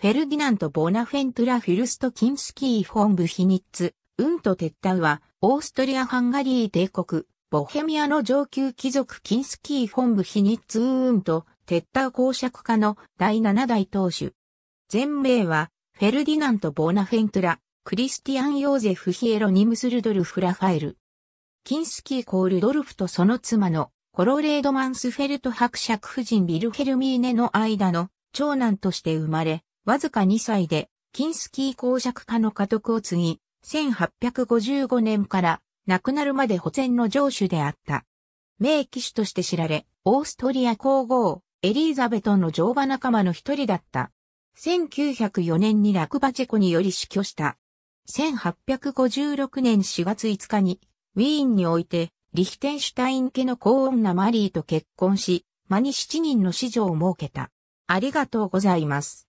フェルディナント・ボナフェントラ・フィルスト・キンスキー・フォン・ブヒニッツ、ウント・テッタウは、オーストリア・ハンガリー帝国、ボヘミアの上級貴族キンスキー・フォン・ブヒニッツ・ウント、テッタウ公爵家の第7代当主。全名は、フェルディナント・ボーナフェントラ、クリスティアン・ヨーゼフ・ヒエロニムス・ルドルフ・ラファエル。キンスキー・コールドルフとその妻のコロレード・マンスフェルト伯爵夫人ビルヘルミーネの間の長男として生まれ、わずか2歳で、キンスキー公爵家の家督を継ぎ、1855年から亡くなるまで保全の城主であった。名騎手として知られ、オーストリア皇后、エリーザベトの乗馬仲間の一人だった。1904年にラクバチェコにより死去した。1856年4月5日に、ウィーンにおいて、リヒテンシュタイン家の高女マリーと結婚し、間に7人の子女を設けた。ありがとうございます。